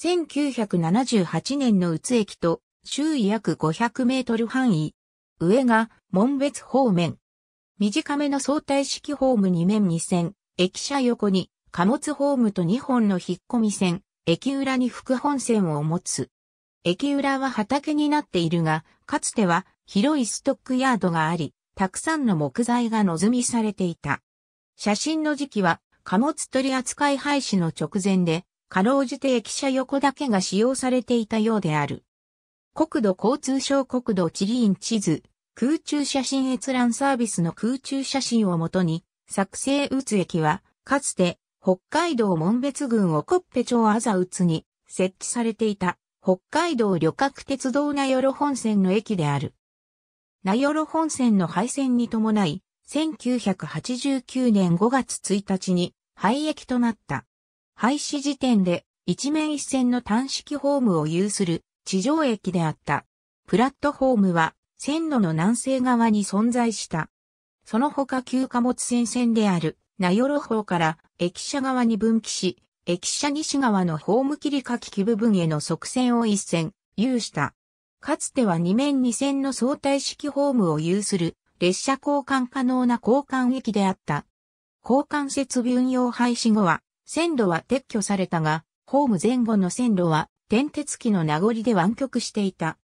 1978年の宇津駅と周囲約500メートル範囲。上が門別方面。短めの相対式ホーム2面2線、駅舎横に貨物ホームと2本の引っ込み線、駅裏に副本線を持つ。駅裏は畑になっているが、かつては広いストックヤードがあり、たくさんの木材が望みされていた。写真の時期は貨物取扱廃止の直前で、かろうじて駅舎横だけが使用されていたようである。国土交通省国土地理院地図、空中写真閲覧サービスの空中写真をもとに、作成打つ駅は、かつて、北海道門別郡をコッペ町あざ宇つに設置されていた、北海道旅客鉄道名寄本線の駅である。名寄本線の廃線に伴い、1989年5月1日に廃駅となった。廃止時点で一面一線の単式ホームを有する地上駅であった。プラットホームは線路の南西側に存在した。その他旧貨物線線である名寄方から駅舎側に分岐し、駅舎西側のホーム切り書き機部分への側線を一線有した。かつては二面二線の相対式ホームを有する列車交換可能な交換駅であった。交換設備運用廃止後は、線路は撤去されたが、ホーム前後の線路は、転鉄機の名残で湾曲していた。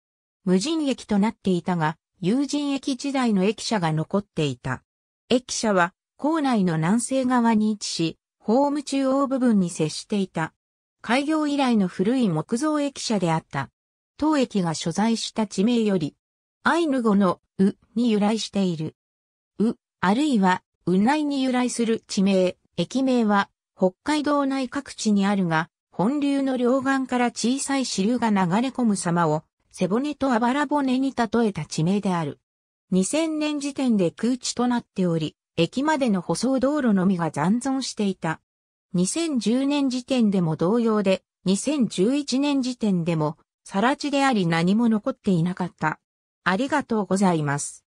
無人駅となっていたが、有人駅時代の駅舎が残っていた。駅舎は、校内の南西側に位置し、ホーム中央部分に接していた。開業以来の古い木造駅舎であった。当駅が所在した地名より、アイヌ語のうに由来している。う、あるいはうないに由来する地名、駅名は北海道内各地にあるが、本流の両岸から小さい支流が流れ込む様を、背骨とあばら骨に例えた地名である。2000年時点で空地となっており、駅までの舗装道路のみが残存していた。2010年時点でも同様で、2011年時点でも、更地であり何も残っていなかった。ありがとうございます。